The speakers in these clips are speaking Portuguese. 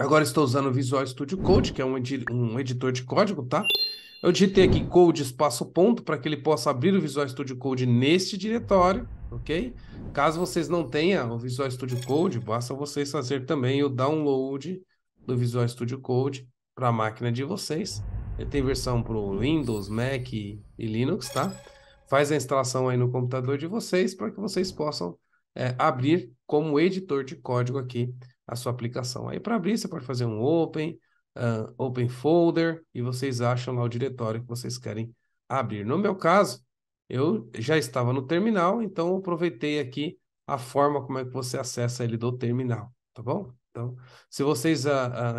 Agora estou usando o Visual Studio Code, que é um, edi um editor de código, tá? Eu digitei aqui code espaço ponto para que ele possa abrir o Visual Studio Code neste diretório, ok? Caso vocês não tenham o Visual Studio Code, basta vocês fazer também o download do Visual Studio Code para a máquina de vocês. Ele tem versão para o Windows, Mac e Linux, tá? Faz a instalação aí no computador de vocês para que vocês possam é, abrir como editor de código aqui a sua aplicação. Aí para abrir, você pode fazer um open, uh, open folder, e vocês acham lá o diretório que vocês querem abrir. No meu caso, eu já estava no terminal, então aproveitei aqui a forma como é que você acessa ele do terminal, tá bom? Então, se vocês uh,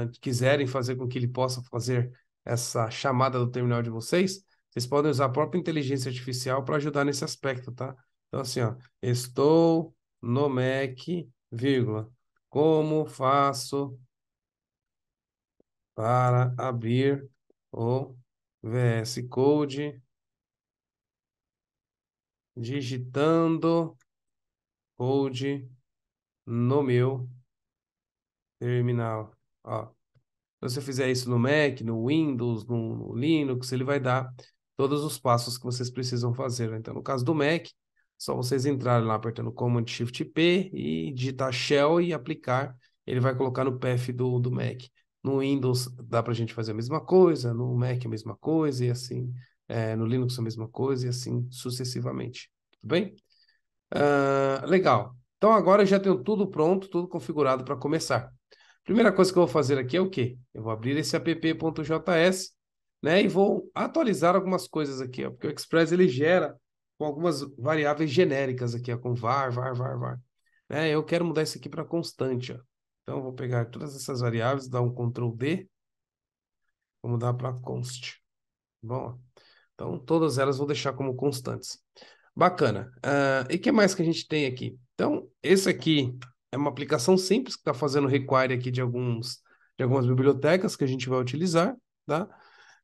uh, quiserem fazer com que ele possa fazer essa chamada do terminal de vocês, vocês podem usar a própria inteligência artificial para ajudar nesse aspecto, tá? Então, assim, ó, estou no Mac, vírgula, como faço para abrir o VS Code digitando code no meu terminal? Ó, se você fizer isso no Mac, no Windows, no Linux, ele vai dar todos os passos que vocês precisam fazer. Né? Então, no caso do Mac, só vocês entrarem lá apertando Command Shift P e digitar Shell e aplicar. Ele vai colocar no path do, do Mac. No Windows dá para a gente fazer a mesma coisa, no Mac é a mesma coisa e assim, é, no Linux é a mesma coisa e assim sucessivamente. Tudo bem? Uh, legal. Então agora eu já tenho tudo pronto, tudo configurado para começar. Primeira coisa que eu vou fazer aqui é o quê? Eu vou abrir esse app.js, né, e vou atualizar algumas coisas aqui, ó, porque o Express ele gera com algumas variáveis genéricas aqui, ó, com var, var, var, var. Né? Eu quero mudar isso aqui para constante. Ó. Então, eu vou pegar todas essas variáveis, dar um Ctrl D, vou mudar para const. Tá bom, então todas elas vou deixar como constantes. Bacana. Uh, e o que mais que a gente tem aqui? Então, esse aqui é uma aplicação simples que está fazendo require aqui de, alguns, de algumas bibliotecas que a gente vai utilizar, tá?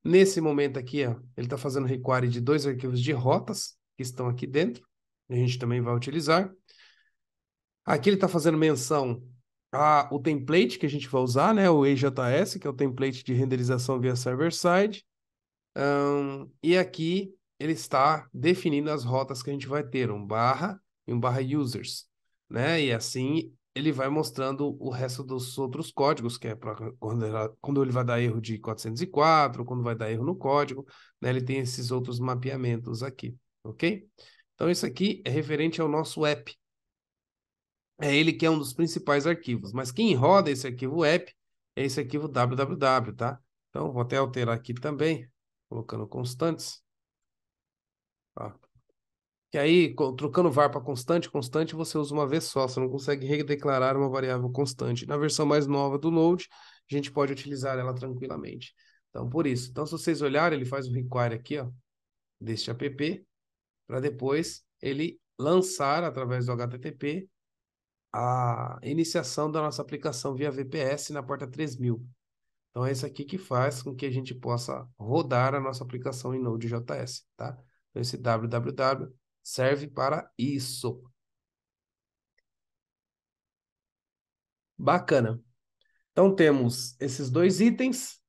Nesse momento aqui, ó, ele está fazendo require de dois arquivos de rotas, que estão aqui dentro, a gente também vai utilizar. Aqui ele está fazendo menção ao template que a gente vai usar, né? o EJS, que é o template de renderização via server-side. Um, e aqui ele está definindo as rotas que a gente vai ter, um barra e um barra users. Né? E assim ele vai mostrando o resto dos outros códigos, que é pra, quando, ele vai dar erro de 404, quando vai dar erro no código, né? ele tem esses outros mapeamentos aqui ok? Então, isso aqui é referente ao nosso app. É ele que é um dos principais arquivos, mas quem roda esse arquivo app é esse arquivo www, tá? Então, vou até alterar aqui também, colocando constantes. Ó. E aí, trocando var para constante, constante você usa uma vez só, você não consegue redeclarar uma variável constante. Na versão mais nova do Node, a gente pode utilizar ela tranquilamente. Então, por isso. Então, se vocês olharem, ele faz um require aqui, ó, deste app, para depois ele lançar, através do HTTP, a iniciação da nossa aplicação via VPS na porta 3000. Então, é isso aqui que faz com que a gente possa rodar a nossa aplicação em Node.js, tá? Então, esse www serve para isso. Bacana. Então, temos esses dois itens.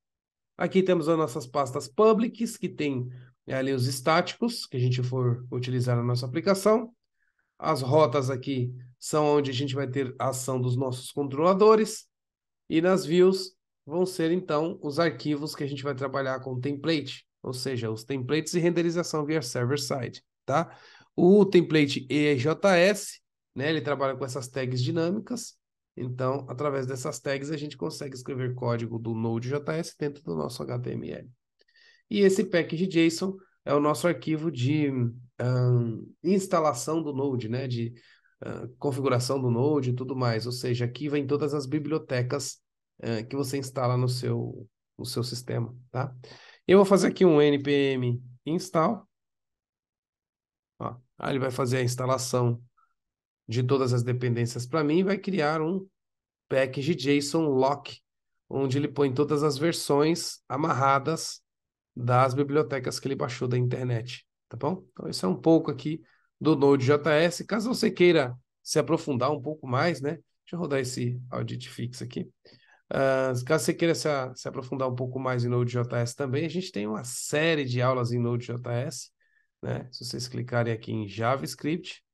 Aqui temos as nossas pastas publics, que tem é ali os estáticos que a gente for utilizar na nossa aplicação. As rotas aqui são onde a gente vai ter a ação dos nossos controladores. E nas views vão ser, então, os arquivos que a gente vai trabalhar com template, ou seja, os templates e renderização via server-side, tá? O template EJS, né, ele trabalha com essas tags dinâmicas, então, através dessas tags, a gente consegue escrever código do Node.js dentro do nosso HTML. E esse pack de JSON é o nosso arquivo de um, instalação do Node, né? De uh, configuração do Node e tudo mais. Ou seja, aqui vem todas as bibliotecas uh, que você instala no seu, no seu sistema, tá? Eu vou fazer aqui um npm install. Ó, aí ele vai fazer a instalação de todas as dependências para mim e vai criar um package JSON lock, onde ele põe todas as versões amarradas das bibliotecas que ele baixou da internet, tá bom? Então, isso é um pouco aqui do Node.js. Caso você queira se aprofundar um pouco mais, né? Deixa eu rodar esse audit fix aqui. Uh, caso você queira se, se, aprofundar um pouco mais em Node.js também, a gente tem uma série de aulas em Node.js. Né? Se vocês clicarem aqui em JavaScript,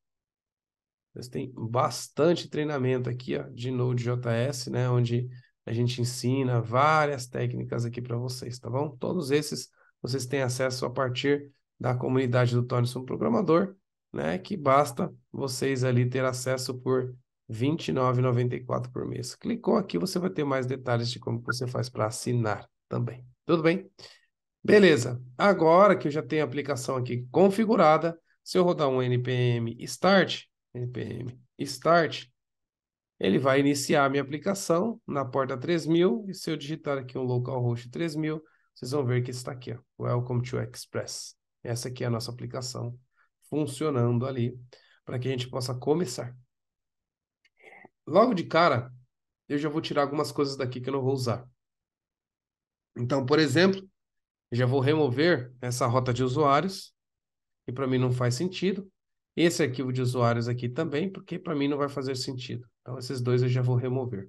vocês têm bastante treinamento aqui ó, de Node.js, né? onde a gente ensina várias técnicas aqui para vocês, tá bom? Todos esses vocês têm acesso a partir da comunidade do Tonisson Programador, né? Que basta vocês ali ter acesso por R$ 29,94 por mês. Clicou aqui, você vai ter mais detalhes de como você faz para assinar também. Tudo bem? Beleza. Agora que eu já tenho a aplicação aqui configurada, se eu rodar um npm start, npm start, ele vai iniciar a minha aplicação na porta 3000 e se eu digitar aqui um localhost 3000, vocês vão ver que está aqui, ó, Welcome to Express. Essa aqui é a nossa aplicação funcionando ali para que a gente possa começar. Logo de cara, eu já vou tirar algumas coisas daqui que eu não vou usar. Então, por exemplo, eu já vou remover essa rota de usuários, que para mim não faz sentido. Esse arquivo de usuários aqui também, porque para mim não vai fazer sentido. Então, esses dois eu já vou remover.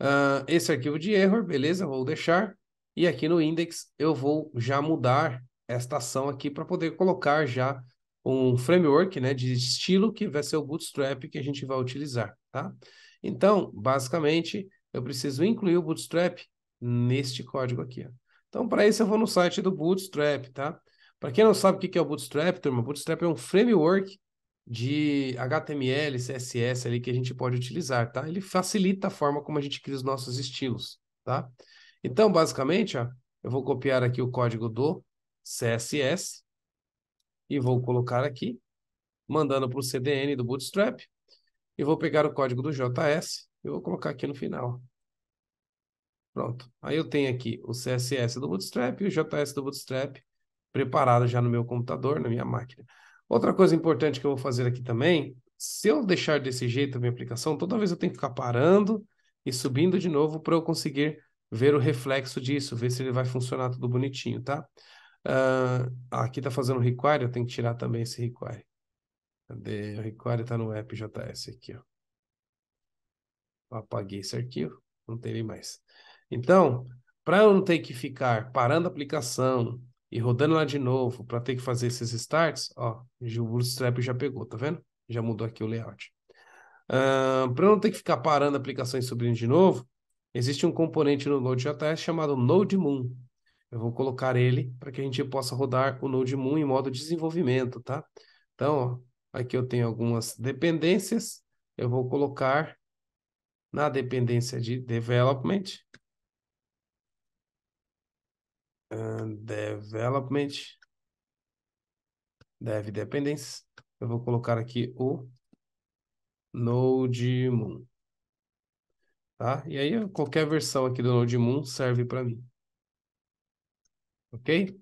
Uh, esse arquivo de error, beleza, vou deixar. E aqui no index eu vou já mudar esta ação aqui para poder colocar já um framework né, de estilo que vai ser o Bootstrap que a gente vai utilizar. Tá? Então, basicamente, eu preciso incluir o Bootstrap neste código aqui. Ó. Então, para isso eu vou no site do Bootstrap, tá? Para quem não sabe o que é o Bootstrap, turma, Bootstrap é um framework de HTML, CSS ali que a gente pode utilizar, tá? Ele facilita a forma como a gente cria os nossos estilos, tá? Então, basicamente, ó, eu vou copiar aqui o código do CSS e vou colocar aqui, mandando para o CDN do Bootstrap, e vou pegar o código do JS e vou colocar aqui no final. Pronto. Aí eu tenho aqui o CSS do Bootstrap e o JS do Bootstrap preparado já no meu computador, na minha máquina. Outra coisa importante que eu vou fazer aqui também, se eu deixar desse jeito a minha aplicação, toda vez eu tenho que ficar parando e subindo de novo para eu conseguir ver o reflexo disso, ver se ele vai funcionar tudo bonitinho, tá? Uh, aqui está fazendo require, eu tenho que tirar também esse require. Cadê? O require está no app.js aqui, ó. Apaguei esse arquivo, não tem mais. Então, para eu não ter que ficar parando a aplicação, e rodando lá de novo, para ter que fazer esses starts, ó, o Bootstrap já pegou, tá vendo? Já mudou aqui o layout. Uh, para não ter que ficar parando a e subindo de novo, existe um componente no Node.js chamado Node Moon. Eu vou colocar ele para que a gente possa rodar o Node Moon em modo desenvolvimento, tá? Então, ó, aqui eu tenho algumas dependências. Eu vou colocar na dependência de development, ah, development, dev dependence. Eu vou colocar aqui o Node Moon. Tá? E aí, qualquer versão aqui do Node Moon serve para mim. Ok?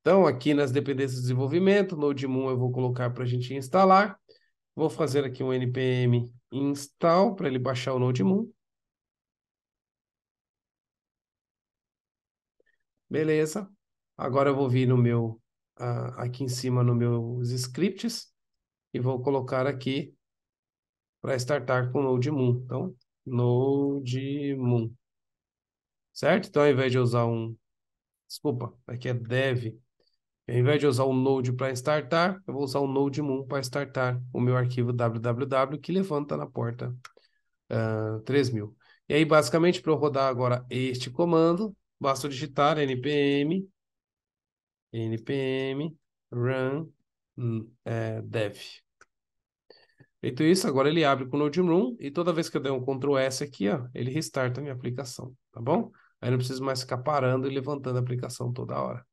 Então, aqui nas dependências de desenvolvimento, Node Moon eu vou colocar para a gente instalar. Vou fazer aqui um npm install para ele baixar o Node Moon. Beleza. Agora eu vou vir no meu, uh, aqui em cima nos meus scripts e vou colocar aqui para startar com Node Moon. Então, Node Moon. Certo? Então, ao invés de usar um... Desculpa, aqui é dev. Ao invés de usar o Node para startar, eu vou usar o Node Moon para startar o meu arquivo www que levanta na porta uh, ah, 3000. E aí, basicamente, para eu rodar agora este comando, Basta digitar npm, npm run hum, é, dev. Feito isso, agora ele abre com o Node Room e toda vez que eu der um Ctrl S aqui, ó, ele restarta a minha aplicação, tá bom? Aí não preciso mais ficar parando e levantando a aplicação toda hora.